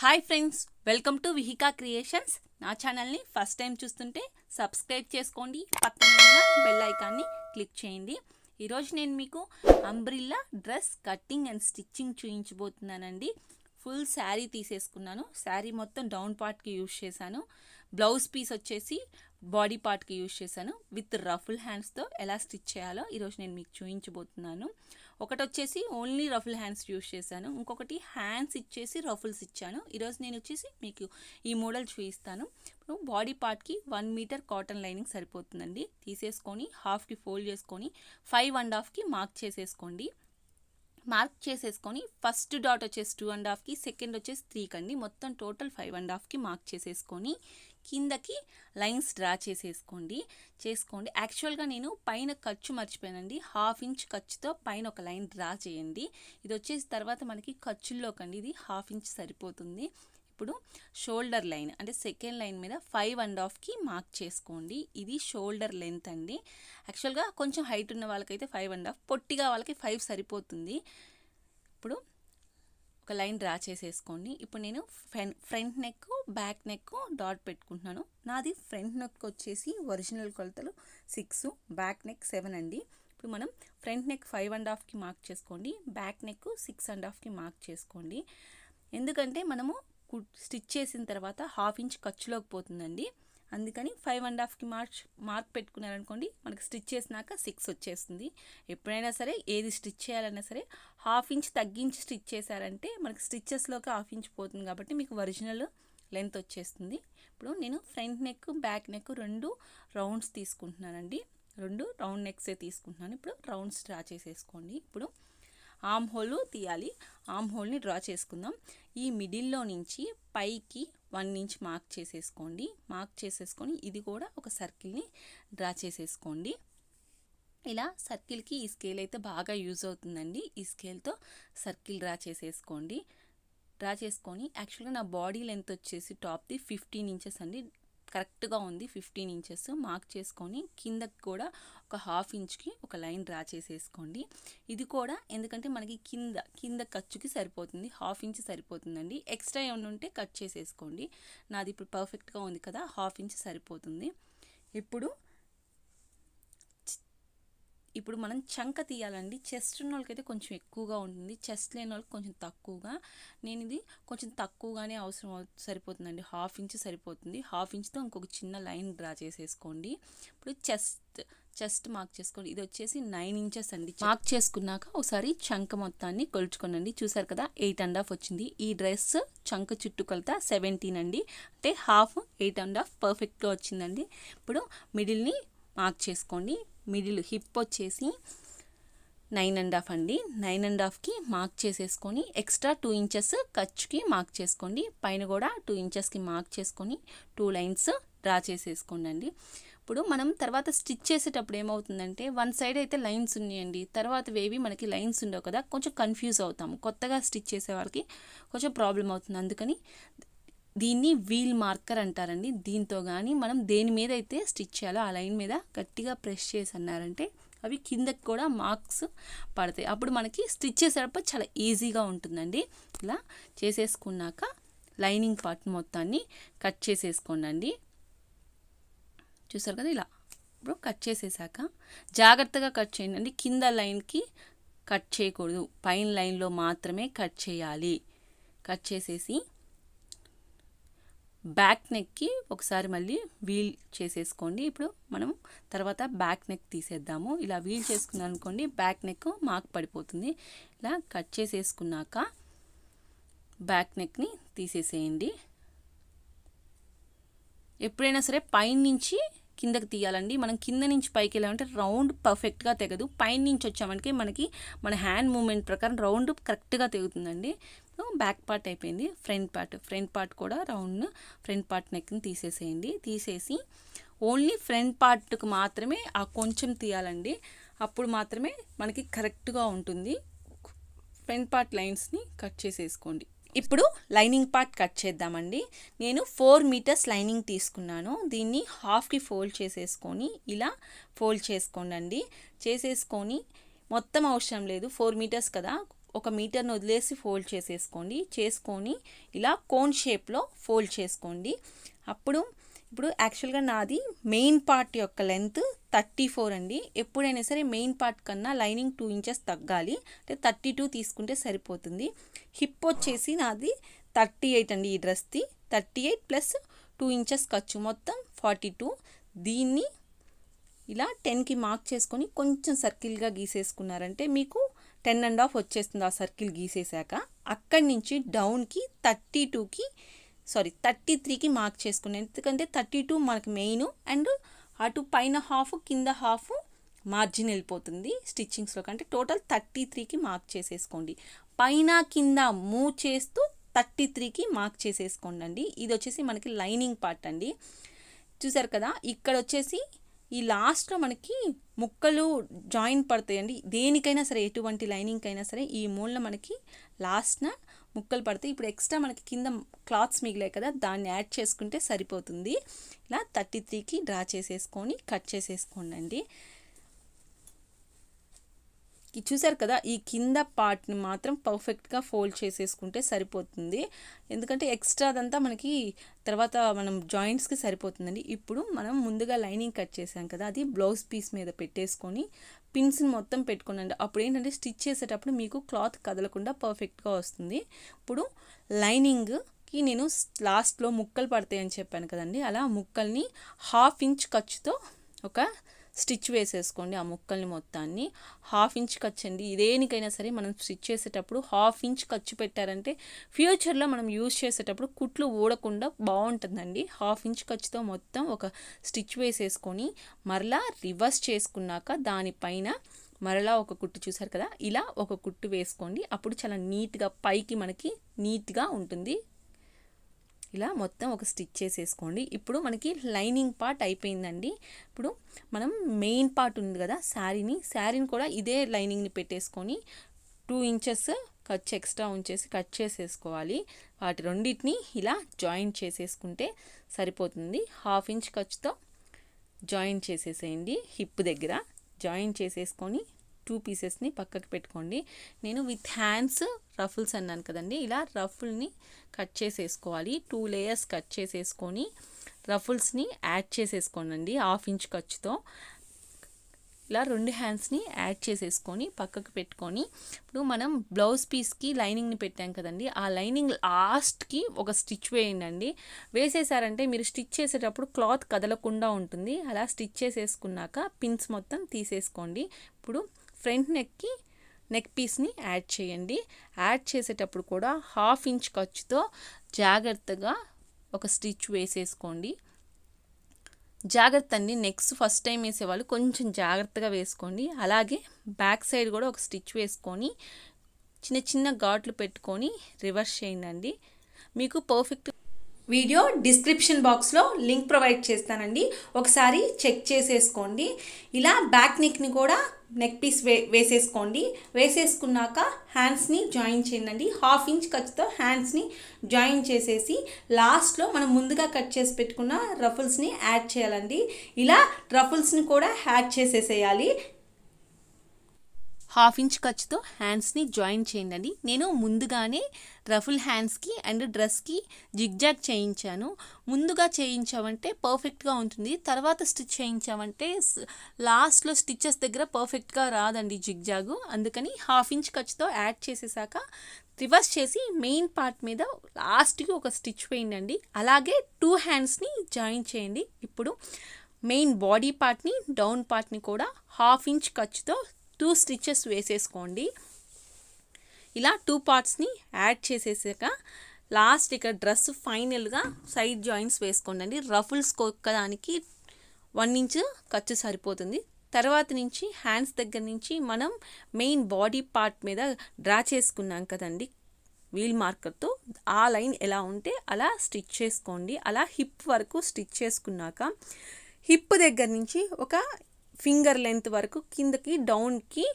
hi friends welcome to Vihika creations నా ఛానల్ని first time చూస్తుంటే సబ్స్క్రైబ్ చేసుకోండి పక్కన ఉన్న బెల్ ఐకాన్ని క్లిక్ చేయండి ఈరోజు నేను మీకు umbrella dress cutting and stitching చూయించబోతున్నానండి ఫుల్ శారీ తీసేసుకున్నాను శారీ మొత్తం డౌన్ పార్ట్కి యూజ్ చేశాను బ్లౌజ్ పీస్ వచ్చేసి బాడీ పార్ట్కి యూజ్ చేశాను విత్ రఫుల్ హ్యాండ్స్తో ఎలా స్టిచ్ చేయాలో ఈరోజు నేను మీకు చూయించబోతున్నాను ఒకటి వచ్చేసి ఓన్లీ రఫుల్ హ్యాండ్స్ యూస్ చేశాను ఇంకొకటి హ్యాండ్స్ ఇచ్చేసి రఫుల్స్ ఇచ్చాను ఈరోజు నేను వచ్చేసి మీకు ఈ మోడల్ చూపిస్తాను ఇప్పుడు బాడీ పార్ట్కి వన్ మీటర్ కాటన్ లైనింగ్ సరిపోతుందండి తీసేసుకొని హాఫ్కి ఫోల్డ్ చేసుకొని ఫైవ్ అండ్ హాఫ్కి మార్క్ చేసేసుకోండి మార్క్ చేసేసుకొని ఫస్ట్ డాట్ వచ్చేసి టూ అండ్ హాఫ్కి సెకండ్ వచ్చేసి త్రీకి అండి మొత్తం టోటల్ ఫైవ్ అండ్ హాఫ్కి మార్క్ చేసేసుకొని కిందకి లైన్స్ డ్రా చేసేసుకోండి చేసుకోండి యాక్చువల్గా నేను పైన ఖర్చు మర్చిపోయానండి హాఫ్ ఇంచ్ ఖర్చుతో పైన ఒక లైన్ డ్రా చేయండి ఇది వచ్చేసి తర్వాత మనకి కండి ఇది హాఫ్ ఇంచ్ సరిపోతుంది ఇప్పుడు షోల్డర్ లైన్ అంటే సెకండ్ లైన్ మీద ఫైవ్ అండ్ హాఫ్కి మార్క్ చేసుకోండి ఇది షోల్డర్ లెంత్ అండి యాక్చువల్గా కొంచెం హైట్ ఉన్న వాళ్ళకైతే ఫైవ్ అండ్ హాఫ్ పొట్టిగా వాళ్ళకి ఫైవ్ సరిపోతుంది ఇప్పుడు ఒక లైన్ డ్రా చేసేసుకోండి ఇప్పుడు నేను front neck back neck dot పెట్టుకుంటున్నాను నాది ఫ్రంట్ నెక్ వచ్చేసి ఒరిజినల్ కొలతలు సిక్స్ బ్యాక్ నెక్ సెవెన్ అండి ఇప్పుడు మనం ఫ్రంట్ నెక్ ఫైవ్ అండ్ హాఫ్కి మార్క్ చేసుకోండి బ్యాక్ నెక్ సిక్స్ అండ్ హాఫ్కి మార్క్ చేసుకోండి ఎందుకంటే మనము స్టిచ్ చేసిన తర్వాత హాఫ్ ఇంచ్ ఖర్చులోకి పోతుందండి అందుకని ఫైవ్ అండ్ హాఫ్కి మార్చ్ మార్క్ పెట్టుకున్నారనుకోండి మనకి స్టిచ్ చేసినాక సిక్స్ వచ్చేస్తుంది ఎప్పుడైనా సరే ఏది స్టిచ్ చేయాలన్నా సరే హాఫ్ ఇంచ్ తగ్గించి స్టిచ్ చేశారంటే మనకి స్టిచ్చెస్లోకి హాఫ్ ఇంచ్ పోతుంది కాబట్టి మీకు ఒరిజినల్ లెంత్ వచ్చేస్తుంది ఇప్పుడు నేను ఫ్రంట్ నెక్ బ్యాక్ నెక్ రెండు రౌండ్స్ తీసుకుంటున్నానండి రెండు రౌండ్ నెక్సే తీసుకుంటున్నాను ఇప్పుడు రౌండ్స్ డ్రా చేసేసుకోండి ఇప్పుడు ఆమ్ హోల్ తీయాలి ఆమ్ హోల్ని డ్రా చేసుకుందాం ఈ మిడిల్లో నుంచి పైకి వన్ ఇంచ్ మార్క్ చేసేసుకోండి మార్క్ చేసేసుకొని ఇది కూడా ఒక సర్కిల్ని డ్రా చేసేసుకోండి ఇలా సర్కిల్కి ఈ స్కేల్ అయితే బాగా యూజ్ అవుతుందండి ఈ స్కేల్తో సర్కిల్ డ్రా చేసేసుకోండి డ్రా చేసుకొని యాక్చువల్గా నా బాడీ లెంత్ వచ్చేసి టాప్ది ఫిఫ్టీన్ ఇంచెస్ అండి కరెక్ట్గా ఉంది ఫిఫ్టీన్ ఇంచెస్ మార్క్ చేసుకొని కిందకి కూడా ఒక హాఫ్ ఇంచ్కి ఒక లైన్ డ్రా చేసేసుకోండి ఇది కూడా ఎందుకంటే మనకి కింద కింద ఖర్చుకి సరిపోతుంది హాఫ్ ఇంచ్ సరిపోతుందండి ఎక్స్ట్రా ఏమైనా ఉంటే కట్ చేసేసుకోండి నాది ఇప్పుడు పర్ఫెక్ట్గా ఉంది కదా హాఫ్ ఇంచ్ సరిపోతుంది ఇప్పుడు ఇప్పుడు మనం చంక తీయాలండి చెస్ట్ ఉన్న వాళ్ళకైతే కొంచెం ఎక్కువగా ఉంటుంది చెస్ట్ లేని వాళ్ళకి కొంచెం తక్కువగా నేను ఇది కొంచెం తక్కువగానే అవసరం సరిపోతుందండి హాఫ్ ఇంచ్ సరిపోతుంది హాఫ్ ఇంచ్తో ఇంకొక చిన్న లైన్ డ్రా చేసేసుకోండి ఇప్పుడు చెస్ట్ చెస్ట్ మార్క్ చేసుకోండి ఇది వచ్చేసి నైన్ ఇంచెస్ అండి మార్క్ చేసుకున్నాక ఒకసారి చంక మొత్తాన్ని కొలుచుకోనండి చూసారు కదా ఎయిట్ అండ్ హాఫ్ వచ్చింది ఈ డ్రెస్ చంక చుట్టుకొలత సెవెంటీన్ అండి అంటే హాఫ్ ఎయిట్ అండ్ హాఫ్ పర్ఫెక్ట్గా వచ్చిందండి ఇప్పుడు మిడిల్ని మార్క్ చేసుకోండి మిడిల్ హిప్ వచ్చేసి నైన్ అండ్ హాఫ్ అండి నైన్ అండ్ హాఫ్కి మార్క్ చేసేసుకొని ఎక్స్ట్రా టూ ఇంచెస్ ఖర్చుకి మార్క్ చేసుకోండి పైన కూడా టూ ఇంచెస్కి మార్క్ చేసుకొని టూ లైన్స్ డ్రా చేసేసుకోండి అండి ఇప్పుడు మనం తర్వాత స్టిచ్ చేసేటప్పుడు ఏమవుతుందంటే వన్ సైడ్ అయితే లైన్స్ ఉన్నాయండి తర్వాత వేవి మనకి లైన్స్ ఉండవు కదా కొంచెం కన్ఫ్యూజ్ అవుతాము కొత్తగా స్టిచ్ చేసే వాళ్ళకి కొంచెం ప్రాబ్లం అవుతుంది అందుకని దీన్ని వీల్ మార్కర్ అంటారండి దీంతో కానీ మనం దేని మీద అయితే స్టిచ్ చేయాలో ఆ లైన్ మీద గట్టిగా ప్రెస్ చేసి అన్నారంటే అవి కిందకి కూడా మార్క్స్ పడతాయి అప్పుడు మనకి స్టిచ్ చేసేటప్పుడు చాలా ఈజీగా ఉంటుందండి ఇలా చేసేసుకున్నాక లైనింగ్ పార్ట్ మొత్తాన్ని కట్ చేసేసుకోండి చూసారు కదా ఇలా ఇప్పుడు కట్ చేసేసాక జాగ్రత్తగా కట్ చేయండి అండి కింద లైన్కి కట్ చేయకూడదు పైన లైన్లో మాత్రమే కట్ చేయాలి కట్ చేసేసి బ్యాక్ నెక్కి ఒకసారి మళ్ళీ వీల్ చేసేసుకోండి ఇప్పుడు మనం తర్వాత బ్యాక్ నెక్ తీసేద్దాము ఇలా వీల్ చేసుకున్నాం అనుకోండి బ్యాక్ నెక్ మాకు పడిపోతుంది ఇలా కట్ చేసేసుకున్నాక బ్యాక్ నెక్ని తీసేసేయండి ఎప్పుడైనా సరే పైనుంచి కిందకి తీయాలండి మనం కింద నుంచి పైకి వెళ్ళామంటే రౌండ్ పర్ఫెక్ట్గా తెగదు పైన నుంచి వచ్చామంటే మనకి మన హ్యాండ్ మూమెంట్ ప్రకారం రౌండ్ కరెక్ట్గా తెగుతుందండి బ్యాక్ పార్ట్ అయిపోయింది ఫ్రంట్ పార్ట్ ఫ్రంట్ పార్ట్ కూడా రౌండ్ ఫ్రంట్ పార్ట్ నెక్ని తీసేసేయండి తీసేసి ఓన్లీ ఫ్రంట్ పార్ట్కి మాత్రమే ఆ కొంచెం తీయాలండి అప్పుడు మాత్రమే మనకి కరెక్ట్గా ఉంటుంది ఫ్రంట్ పార్ట్ లైన్స్ని కట్ చేసేసుకోండి ఇప్పుడు లైనింగ్ పార్ట్ కట్ చేద్దామండి నేను ఫోర్ మీటర్స్ లైనింగ్ తీసుకున్నాను దీన్ని హాఫ్కి ఫోల్డ్ చేసేసుకొని ఇలా ఫోల్డ్ చేసుకోండి చేసేసుకొని మొత్తం అవసరం లేదు ఫోర్ మీటర్స్ కదా ఒక మీటర్ను వదిలేసి ఫోల్డ్ చేసేసుకోండి చేసుకొని ఇలా కోన్ షేప్లో ఫోల్డ్ చేసుకోండి అప్పుడు ఇప్పుడు యాక్చువల్గా నాది మెయిన్ పార్ట్ యొక్క లెంత్ థర్టీ ఫోర్ అండి ఎప్పుడైనా సరే మెయిన్ పార్ట్ కన్నా లైనింగ్ టూ ఇంచెస్ తగ్గాలి అంటే థర్టీ టూ తీసుకుంటే సరిపోతుంది హిప్ వచ్చేసి నాది థర్టీ ఎయిట్ అండి ఈ డ్రెస్ది thirty eight plus two inches ఖర్చు మొత్తం ఫార్టీ టూ దీన్ని ఇలా టెన్కి మార్క్ చేసుకొని కొంచెం సర్కిల్గా గీసేసుకున్నారంటే మీకు టెన్ అండ్ హాఫ్ వచ్చేస్తుంది ఆ సర్కిల్ గీసేశాక అక్కడి నుంచి డౌన్కి థర్టీ టూకి సారీ థర్టీ త్రీకి మార్క్ చేసుకున్నాను ఎందుకంటే థర్టీ టూ మనకి మెయిన్ అండ్ అటు పైన హాఫ్ కింద హాఫ్ మార్జిన్ వెళ్ళిపోతుంది స్టిచ్చింగ్స్లో కంటే టోటల్ థర్టీ త్రీకి మార్క్ చేసేసుకోండి పైన కింద మూవ్ చేస్తూ థర్టీ త్రీకి మార్క్ చేసేసుకోండి అండి ఇది వచ్చేసి మనకి లైనింగ్ పార్ట్ అండి చూసారు కదా ఇక్కడ వచ్చేసి ఈ లాస్ట్లో మనకి ముక్కలు జాయిన్ పడతాయండి దేనికైనా సరే ఎటువంటి లైనింగ్కైనా సరే ఈ మూలన మనకి లాస్ట్న ముక్కలు పడితే ఇప్పుడు ఎక్స్ట్రా మనకి కింద క్లాత్స్ మిగిలాయి కదా దాన్ని యాడ్ చేసుకుంటే సరిపోతుంది ఇలా థర్టీ త్రీకి డ్రా చేసేసుకొని కట్ చేసేసుకోండి చూసారు కదా ఈ కింద పార్ట్ని మాత్రం పర్ఫెక్ట్గా ఫోల్డ్ చేసేసుకుంటే సరిపోతుంది ఎందుకంటే ఎక్స్ట్రాదంతా మనకి తర్వాత మనం జాయింట్స్కి సరిపోతుందండి ఇప్పుడు మనం ముందుగా లైనింగ్ కట్ చేసాం కదా అది బ్లౌజ్ పీస్ మీద పెట్టేసుకొని పిన్స్ని మొత్తం పెట్టుకునండి అప్పుడు ఏంటంటే స్టిచ్ చేసేటప్పుడు మీకు క్లాత్ కదలకుండా పర్ఫెక్ట్గా వస్తుంది ఇప్పుడు లైనింగ్ కి నేను లాస్ట్లో ముక్కలు పడతాయని చెప్పాను కదండి అలా ముక్కల్ని హాఫ్ ఇంచ్ ఖర్చుతో ఒక స్టిచ్ వేసేసుకోండి ఆ ముక్కల్ని మొత్తాన్ని హాఫ్ ఇంచ్ ఖర్చు అండి ఇదేనికైనా సరే మనం స్టిచ్ చేసేటప్పుడు హాఫ్ ఇంచ్ ఖర్చు పెట్టారంటే ఫ్యూచర్లో మనం యూజ్ చేసేటప్పుడు కుట్లు ఊడకుండా బాగుంటుందండి హాఫ్ ఇంచ్ ఖర్చుతో మొత్తం ఒక స్టిచ్ వేసేసుకొని మరలా రివర్స్ చేసుకున్నాక దానిపైన మరలా ఒక కుట్టు చూసారు కదా ఇలా ఒక కుట్టు వేసుకోండి అప్పుడు చాలా నీట్గా పైకి మనకి నీట్గా ఉంటుంది ఇలా మొత్తం ఒక స్టిచ్ చేసేసుకోండి ఇప్పుడు మనకి లైనింగ్ పార్ట్ అయిపోయిందండి ఇప్పుడు మనం మెయిన్ పార్ట్ ఉంది కదా శారీని శారీని కూడా ఇదే లైనింగ్ని పెట్టేసుకొని టూ ఇంచెస్ ఖర్చు ఎక్స్ట్రా ఉంచేసి కట్ చేసేసుకోవాలి వాటి రెండింటిని ఇలా జాయింట్ చేసేసుకుంటే సరిపోతుంది హాఫ్ ఇంచ్ ఖర్చుతో జాయింట్ చేసేసేయండి హిప్ దగ్గర జాయింట్ చేసేసుకొని టూ పీసెస్ని పక్కకు పెట్టుకోండి నేను విత్ హ్యాండ్స్ రఫుల్స్ అన్నాను కదండి ఇలా రఫుల్ని కట్ చేసేసుకోవాలి టూ లేయర్స్ కట్ చేసేసుకొని రఫుల్స్ని యాడ్ చేసేసుకోనండి హాఫ్ ఇంచ్ ఖర్చుతో ఇలా రెండు హ్యాండ్స్ని యాడ్ చేసేసుకొని పక్కకు పెట్టుకొని ఇప్పుడు మనం బ్లౌజ్ పీస్కి లైనింగ్ని పెట్టాం కదండి ఆ లైనింగ్ లాస్ట్కి ఒక స్టిచ్ వేయండి వేసేసారంటే మీరు స్టిచ్ చేసేటప్పుడు క్లాత్ కదలకుండా ఉంటుంది అలా స్టిచ్ చేసేసుకున్నాక పిన్స్ మొత్తం తీసేసుకోండి ఇప్పుడు ఫ్రంట్ నెక్కి నెక్ పీస్ని యాడ్ చేయండి యాడ్ చేసేటప్పుడు కూడా హాఫ్ ఇంచ్ ఖర్చుతో జాగ్రత్తగా ఒక స్టిచ్ వేసేసుకోండి జాగ్రత్త అండి నెక్స్ట్ ఫస్ట్ టైం వేసేవాళ్ళు కొంచెం జాగ్రత్తగా వేసుకోండి అలాగే బ్యాక్ సైడ్ కూడా ఒక స్టిచ్ వేసుకొని చిన్న చిన్న ఘాట్లు పెట్టుకొని రివర్స్ చేయండి మీకు పర్ఫెక్ట్ వీడియో డిస్క్రిప్షన్ బాక్స్లో లింక్ ప్రొవైడ్ చేస్తానండి ఒకసారి చెక్ చేసేసుకోండి ఇలా బ్యాక్ నెక్ని కూడా నెక్ పీస్ వే వేసేసుకోండి వేసేసుకున్నాక హ్యాండ్స్ని జాయిన్ చేయండి హాఫ్ ఇంచ్ ఖర్చుతో హ్యాండ్స్ని జాయిన్ చేసేసి లాస్ట్లో మనం ముందుగా కట్ చేసి పెట్టుకున్న రఫుల్స్ని యాడ్ చేయాలండి ఇలా రఫుల్స్ని కూడా యాడ్ చేసేసేయాలి హాఫ్ ఇంచ్ ఖర్చుతో హ్యాండ్స్ని జాయిన్ చేయండి నేను ముందుగానే రఫుల్ హ్యాండ్స్కి అండ్ డ్రెస్కి జిగ్జాగ్ చేయించాను ముందుగా చేయించామంటే పర్ఫెక్ట్గా ఉంటుంది తర్వాత స్టిచ్ చేయించామంటే లాస్ట్లో స్టిచ్చెస్ దగ్గర పర్ఫెక్ట్గా రాదండి జిగ్జాగు అందుకని హాఫ్ ఇంచ్ ఖర్చుతో యాడ్ చేసేసాక రివర్స్ చేసి మెయిన్ పార్ట్ మీద లాస్ట్కి ఒక స్టిచ్ వేయండి అలాగే టూ హ్యాండ్స్ని జాయిన్ చేయండి ఇప్పుడు మెయిన్ బాడీ పార్ట్ని డౌన్ పార్ట్ని కూడా హాఫ్ ఇంచ్ ఖర్చుతో టూ స్టిచ్చెస్ వేసేసుకోండి ఇలా టూ పార్ట్స్ని యాడ్ చేసేసాక లాస్ట్ ఇక్కడ డ్రెస్ ఫైనల్గా సైడ్ జాయింట్స్ వేసుకోండి రఫుల్స్ కొక్కడానికి వన్ ఇంచ్ ఖర్చు సరిపోతుంది తర్వాత నుంచి హ్యాండ్స్ దగ్గర నుంచి మనం మెయిన్ బాడీ పార్ట్ మీద డ్రా చేసుకున్నాం కదండి వీల్ మార్కర్తో ఆ లైన్ ఎలా ఉంటే అలా స్టిచ్ చేసుకోండి అలా హిప్ వరకు స్టిచ్ చేసుకున్నాక హిప్ దగ్గర నుంచి ఒక ఫింగర్ లెంత్ వరకు కిందకి డౌన్కి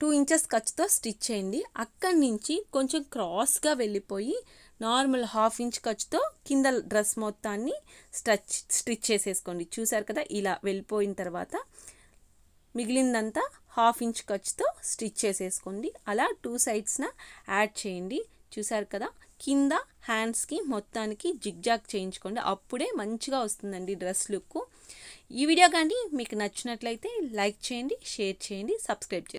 టూ ఇంచెస్ ఖచ్చితో స్టిచ్ చేయండి అక్కడి నుంచి కొంచెం క్రాస్గా వెళ్ళిపోయి నార్మల్ హాఫ్ ఇంచ్ ఖర్చుతో కింద డ్రెస్ మొత్తాన్ని స్టచ్ స్టిచ్ చేసేసుకోండి చూసారు కదా ఇలా వెళ్ళిపోయిన తర్వాత మిగిలిందంతా హాఫ్ ఇంచ్ ఖర్చుతో స్టిచ్ చేసేసుకోండి అలా టూ సైడ్స్న యాడ్ చేయండి చూసారు కదా కింద హ్యాండ్స్కి మొత్తానికి జిగ్జాక్ చేయించుకోండి అప్పుడే మంచిగా వస్తుందండి డ్రెస్ లుక్ ఈ వీడియో కానీ మీకు నచ్చినట్లయితే లైక్ చేయండి షేర్ చేయండి సబ్స్క్రైబ్ చేయండి